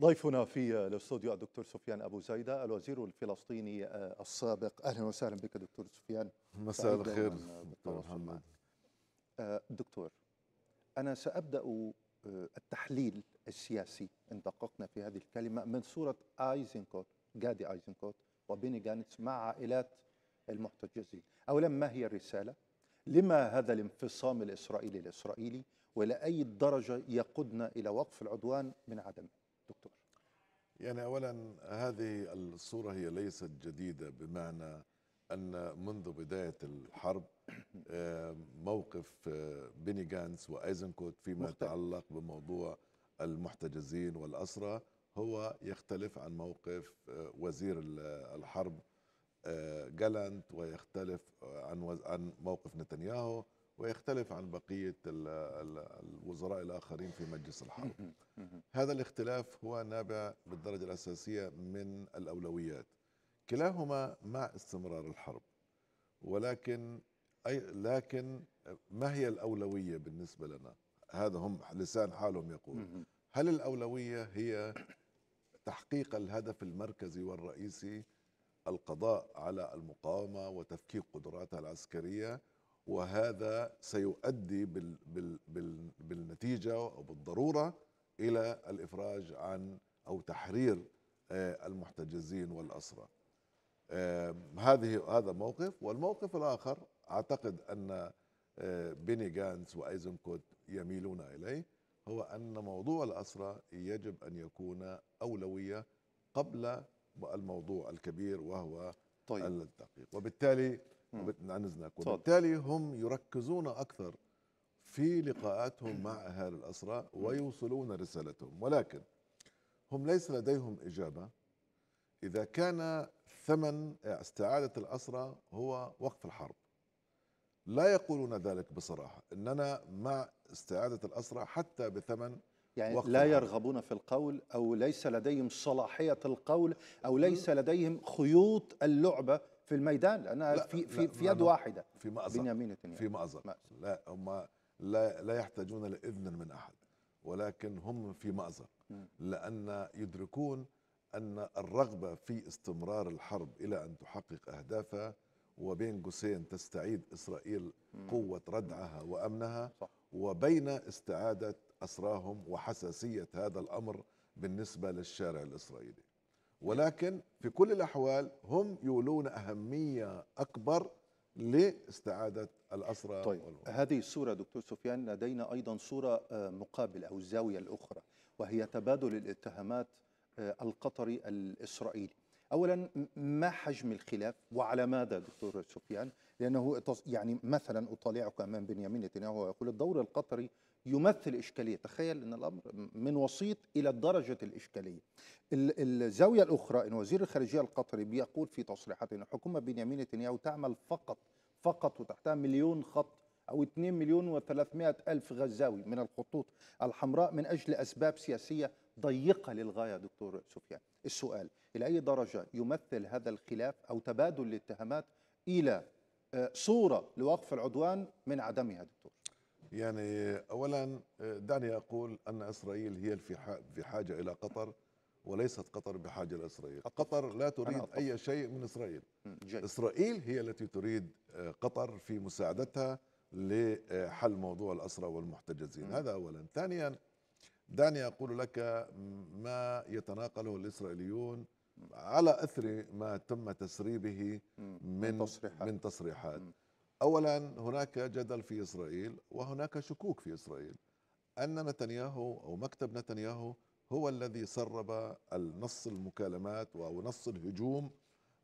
ضيفنا في الاستوديو الدكتور سفيان ابو زيده الوزير الفلسطيني آه، السابق اهلا وسهلا بك دكتور سفيان مساء الخير دكتور محمد آه، دكتور انا سابدا آه، التحليل السياسي ان دققنا في هذه الكلمه من صوره ايزنكوت جادي ايزنكوت وبيني جانتس مع عائلات المحتجزين اولا ما هي الرساله لما هذا الانفصام الاسرائيلي الاسرائيلي والى اي درجه يقودنا الى وقف العدوان من عدمه دكتور يعني اولا هذه الصوره هي ليست جديده بمعنى ان منذ بدايه الحرب آه، موقف آه، بيني جانس وايزنكوت فيما يتعلق بموضوع المحتجزين والاسرى هو يختلف عن موقف آه، وزير الحرب جالانت ويختلف عن عن موقف نتنياهو ويختلف عن بقية الوزراء الآخرين في مجلس الحرب هذا الاختلاف هو نابع بالدرجة الأساسية من الأولويات كلاهما مع استمرار الحرب ولكن أي لكن ما هي الأولوية بالنسبة لنا هذا هم لسان حالهم يقول هل الأولوية هي تحقيق الهدف المركزي والرئيسي القضاء على المقاومة وتفكيك قدراتها العسكرية وهذا سيؤدي بال بال بال بالنتيجه او بالضروره الى الافراج عن او تحرير آه، المحتجزين والاسرى. آه، هذه هذا موقف والموقف الاخر اعتقد ان آه، بيني جانس وايزنكوت يميلون اليه هو ان موضوع الاسرى يجب ان يكون اولويه قبل الموضوع الكبير وهو طيب. التدقيق وبالتالي عن اذنك وبالتالي هم يركزون اكثر في لقاءاتهم مع اهالي الاسرى ويوصلون رسالتهم ولكن هم ليس لديهم اجابه اذا كان ثمن استعاده الاسرى هو وقف الحرب لا يقولون ذلك بصراحه اننا مع استعاده الاسرى حتى بثمن يعني لا يرغبون في القول او ليس لديهم صلاحيه القول او ليس لديهم خيوط اللعبه في الميدان لانها لا في في, لا في يد واحده في مأزق بنيامين نتنياهو في مأزق لا هم لا لا يحتاجون لاذن من احد ولكن هم في مأزق لان يدركون ان الرغبه في استمرار الحرب الى ان تحقق اهدافها وبين قوسين تستعيد اسرائيل قوه ردعها وامنها صح. وبين استعاده اسراهم وحساسيه هذا الامر بالنسبه للشارع الاسرائيلي ولكن في كل الأحوال هم يولون أهمية أكبر لاستعادة الأسرى طيب والوضع. هذه الصورة دكتور سفيان لدينا أيضا صورة آه، مقابله أو الزاوية الأخرى وهي تبادل الاتهامات آه، القطري الإسرائيلي اولا ما حجم الخلاف وعلى ماذا دكتور سفيان لانه يعني مثلا اطالعك امام بنيامين نتنياهو ويقول الدور القطري يمثل اشكاليه تخيل ان الامر من وسيط الى درجه الاشكاليه الزاويه الاخرى ان وزير الخارجيه القطري بيقول في تصريحاته ان حكومه بنيامين نتنياهو تعمل فقط فقط وتحتها مليون خط أو 2 مليون و300 ألف غزاوي من الخطوط الحمراء من أجل أسباب سياسية ضيقة للغاية دكتور سفيان السؤال إلى أي درجة يمثل هذا الخلاف أو تبادل الاتهامات إلى آه، صورة لوقف العدوان من عدمها دكتور يعني أولا آه، دعني أقول أن إسرائيل هي في حاجة إلى قطر وليست قطر بحاجة لإسرائيل قطر لا تريد أي شيء من إسرائيل جاي. إسرائيل هي التي تريد آه، قطر في مساعدتها لحل موضوع الأسرى والمحتجزين م. هذا أولا ثانيا دعني أقول لك ما يتناقله الإسرائيليون على أثر ما تم تسريبه من تصريحات. من تصريحات أولا هناك جدل في إسرائيل وهناك شكوك في إسرائيل أن نتنياهو أو مكتب نتنياهو هو الذي سرب النص المكالمات أو نص الهجوم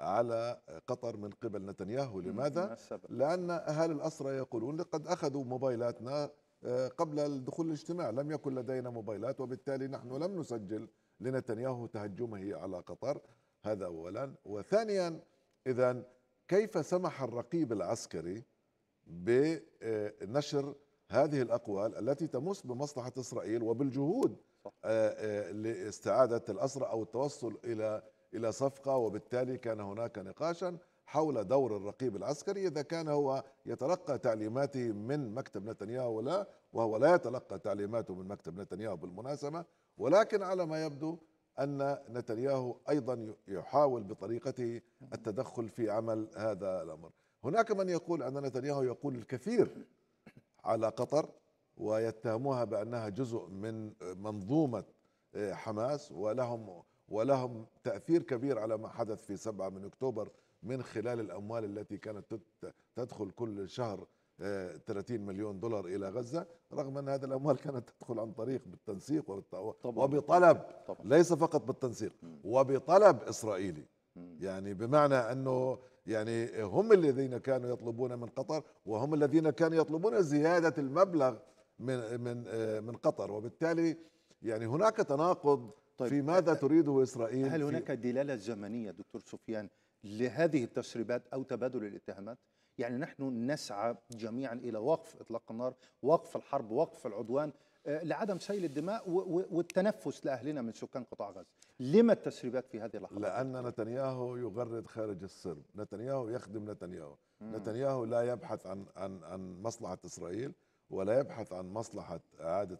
على قطر من قبل نتنياهو لماذا؟ لأن أهالي الأسرة يقولون لقد أخذوا موبايلاتنا آه، قبل الدخول الاجتماع لم يكن لدينا موبايلات وبالتالي نحن لم نسجل لنتنياهو تهجمه على قطر هذا أولا وثانيا إذا كيف سمح الرقيب العسكري بنشر هذه الأقوال التي تمس بمصلحة إسرائيل وبالجهود صح. آه، آه، لاستعادة الأسرة أو التوصل إلى إلى صفقة وبالتالي كان هناك نقاشا حول دور الرقيب العسكري إذا كان هو يتلقى تعليماته من مكتب نتنياهو ولا وهو لا يتلقى تعليماته من مكتب نتنياهو بالمناسبة ولكن على ما يبدو أن نتنياهو أيضا يحاول بطريقته التدخل في عمل هذا الأمر هناك من يقول أن نتنياهو يقول الكثير على قطر ويتهموها بأنها جزء من منظومة آه، حماس ولهم ولهم تأثير كبير على ما حدث في 7 من أكتوبر من خلال الأموال التي كانت تدخل كل شهر 30 آه، مليون دولار الى غزه رغم ان هذه الاموال كانت تدخل عن طريق بالتنسيق وبطلب طبعًا ليس فقط بالتنسيق وبطلب اسرائيلي يعني بمعنى انه يعني هم الذين كانوا يطلبون من قطر وهم الذين كانوا يطلبون زياده المبلغ من من آه، من قطر وبالتالي يعني هناك تناقض طيب في ماذا تريده إسرائيل هل هناك دلالة زمنية دكتور سفيان لهذه التسريبات أو تبادل الاتهامات يعني نحن نسعى جميعا إلى وقف إطلاق النار وقف الحرب وقف العدوان آه، لعدم سيل الدماء والتنفس لاهلنا من سكان قطاع غزه، لما التسريبات في هذه اللحظه لان نتنياهو يغرد خارج السلم، نتنياهو يخدم نتنياهو، مم. نتنياهو لا يبحث عن عن عن مصلحه اسرائيل، ولا يبحث عن مصلحة إعادة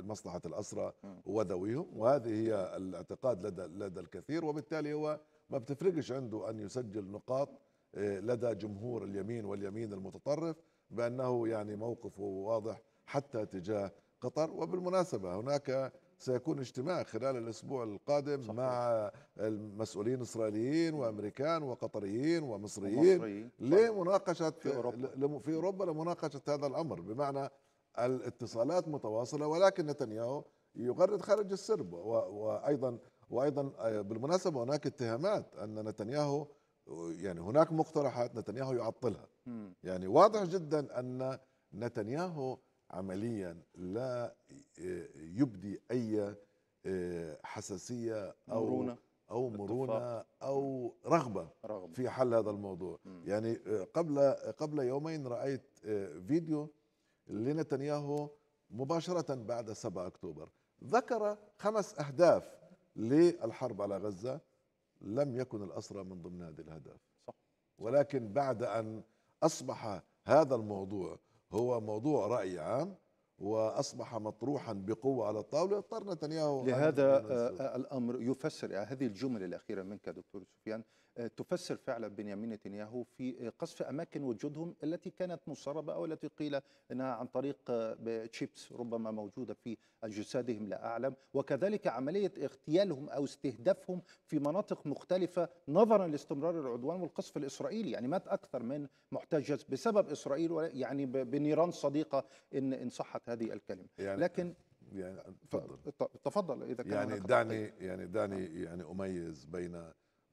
مصلحة الأسرة وذويهم وهذه هي الاعتقاد لدى لدى الكثير وبالتالي هو ما بتفرقش عنده أن يسجل نقاط آه، لدى جمهور اليمين واليمين المتطرف بأنه يعني موقفه واضح حتى تجاه قطر وبالمناسبة هناك سيكون اجتماع خلال الأسبوع القادم صحيح. مع المسؤولين إسرائيليين وأمريكان وقطريين ومصريين ومصريين. لمناقشة في أوروبا. في أوروبا لمناقشة هذا الأمر بمعنى الاتصالات متواصلة ولكن نتنياهو يغرد خارج السرب وأيضا وأيضا آه، بالمناسبة هناك اتهامات أن نتنياهو يعني هناك مقترحات نتنياهو يعطلها يعني واضح جدا أن نتنياهو عمليا لا آه، يبدي اي آه، حساسيه او مرونه او مرونه او رغبه, رغبة. في حل هذا الموضوع م. يعني آه، قبل قبل يومين رايت فيديو لنتنياهو مباشره بعد 7 اكتوبر ذكر خمس اهداف للحرب على غزه لم يكن الاسرى من ضمن هذه الاهداف صح. ولكن بعد ان اصبح هذا الموضوع هو موضوع رأي عام واصبح مطروحا بقوه على الطاوله اضطر نتنياهو لهذا آه، آه، الامر يفسر آه، هذه الجمله الاخيره منك دكتور سفيان آه، تفسر فعلا بنيامين نتنياهو في قصف أماكن وجودهم التي كانت مسربة أو التي قيل أنها عن طريق آه، تشيبس ربما موجودة في أجسادهم لا أعلم وكذلك عملية اغتيالهم أو استهدافهم في مناطق مختلفة نظرا لاستمرار العدوان والقصف الإسرائيلي يعني مات أكثر من محتجز بسبب إسرائيل يعني بنيران صديقة إن, إن صحت هذه الكلمة يعني لكن يعني تفضل تفضل اذا كان يعني دعني يعني دعني نعم. يعني اميز بين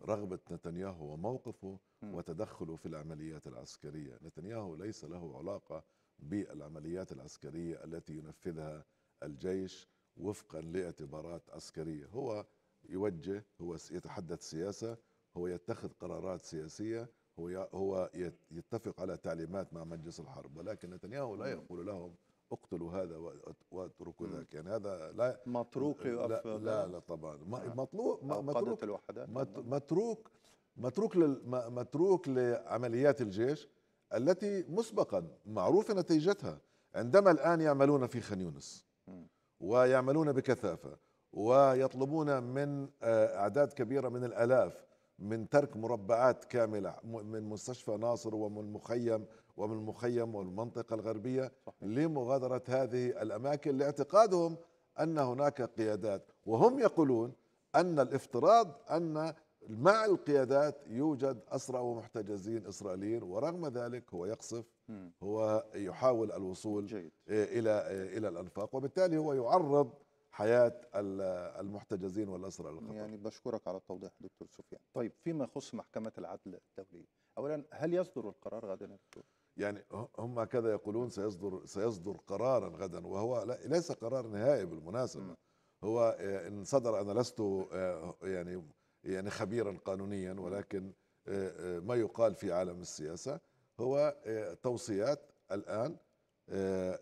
رغبة نتنياهو وموقفه وتدخله في العمليات العسكرية نتنياهو ليس له علاقة بالعمليات العسكرية التي ينفذها الجيش وفقا لاعتبارات عسكرية هو يوجه هو يتحدث سياسة هو يتخذ قرارات سياسية هو هو يتفق على تعليمات مع مجلس الحرب ولكن نتنياهو لا يقول لهم اقتلوا هذا واتركوا ذاك يعني هذا لا متروك لا, لا لا طبعا نعم. مطلوب متروك الوحدات متروك متروك متروك لعمليات الجيش التي مسبقا معروفه نتيجتها عندما الان يعملون في خان يونس ويعملون بكثافه ويطلبون من آه، اعداد كبيره من الالاف من ترك مربعات كامله من مستشفى ناصر ومن مخيم ومن المخيم والمنطقة الغربية صحيح. لمغادرة هذه الأماكن لاعتقادهم أن هناك قيادات وهم يقولون أن الافتراض أن مع القيادات يوجد أسرى ومحتجزين إسرائيليين ورغم ذلك هو يقصف هو يحاول الوصول جيد. إلى إلى الأنفاق وبالتالي هو يعرض حياة المحتجزين والأسرى للخطر يعني بشكرك على التوضيح دكتور سفيان طيب فيما يخص محكمة العدل الدولية أولا هل يصدر القرار غدا دكتور؟ يعني هم كذا يقولون سيصدر سيصدر قرارا غدا وهو ليس قرار نهائي بالمناسبه هو آه، ان صدر انا لست آه، يعني يعني خبيرا قانونيا ولكن آه، ما يقال في عالم السياسه هو توصيات الان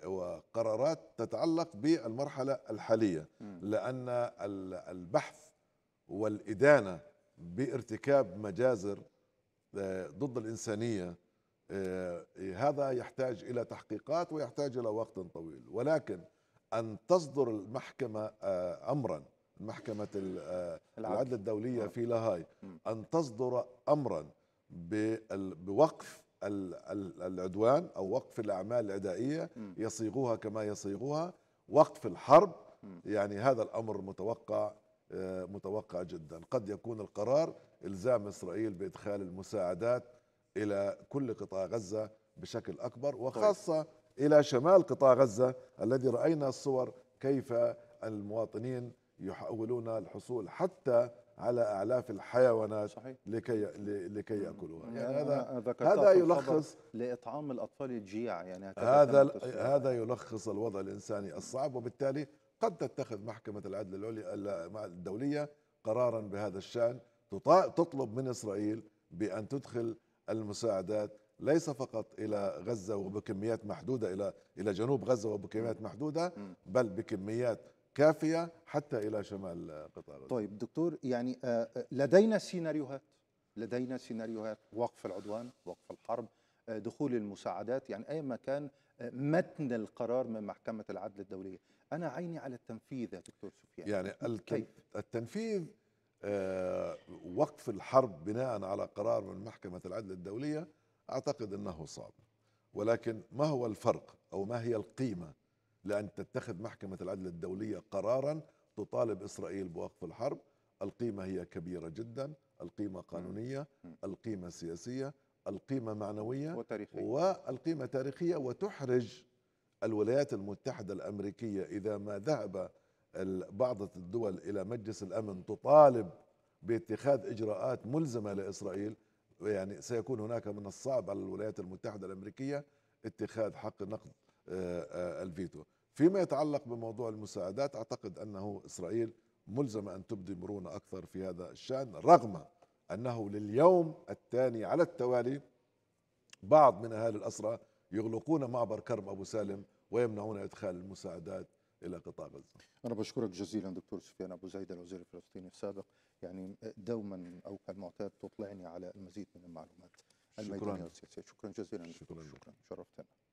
وقرارات تتعلق بالمرحله الحاليه لان البحث والادانه بارتكاب مجازر ضد الانسانيه آه، إيه، هذا يحتاج إلى تحقيقات ويحتاج إلى وقت طويل ولكن أن تصدر المحكمة آه، أمرا محكمة آه، العدل الدولية نعم. في لاهاي أن تصدر أمرا بوقف العدوان أو وقف الأعمال العدائية يصيغوها كما يصيغوها وقف الحرب يعني هذا الأمر متوقع متوقع جدا قد يكون القرار إلزام إسرائيل بإدخال المساعدات الى كل قطاع غزه بشكل اكبر طيب. وخاصه طيب. الى شمال قطاع غزه الذي راينا الصور كيف المواطنين يحاولون الحصول حتى على اعلاف الحيوانات صحيح. لكي لكي ياكلوها يعني, يعني هذا هذا يلخص لاطعام الاطفال الجياع يعني هذا هذا يلخص الوضع الانساني الصعب وبالتالي قد تتخذ محكمه العدل العليا الدوليه قرارا بهذا الشان تطلب من اسرائيل بان تدخل المساعدات ليس فقط الى غزه وبكميات محدوده الى الى جنوب غزه وبكميات محدوده بل بكميات كافيه حتى الى شمال قطاع غزه. طيب دكتور يعني آه، آه، لدينا سيناريوهات لدينا سيناريوهات وقف العدوان، وقف الحرب، آه، دخول المساعدات يعني اي ما كان متن القرار من محكمه العدل الدوليه، انا عيني على التنفيذ يا دكتور سفيان يعني كيف؟ طيب. التنفيذ آه، وقف الحرب بناء على قرار من محكمة العدل الدولية أعتقد أنه صعب ولكن ما هو الفرق أو ما هي القيمة لأن تتخذ محكمة العدل الدولية قرارا تطالب إسرائيل بوقف الحرب القيمة هي كبيرة جدا القيمة قانونية القيمة سياسية القيمة معنوية وتاريخية. والقيمة تاريخية وتحرج الولايات المتحدة الأمريكية إذا ما ذهب بعض الدول الى مجلس الامن تطالب باتخاذ اجراءات ملزمه لاسرائيل يعني سيكون هناك من الصعب على الولايات المتحده الامريكيه اتخاذ حق نقض آه، آه، الفيتو فيما يتعلق بموضوع المساعدات اعتقد انه اسرائيل ملزمه ان تبدي مرونه اكثر في هذا الشان رغم انه لليوم الثاني على التوالي بعض من اهالي الاسرى يغلقون معبر كرم ابو سالم ويمنعون ادخال المساعدات الى قطاع غزه. انا بشكرك جزيلا دكتور سفيان ابو زيد الوزير الفلسطيني السابق يعني دوما او كالمعتاد تطلعني على المزيد من المعلومات الميدانيه والسياسيه شكرا جزيلا شكرا, شكرا. شرفتنا.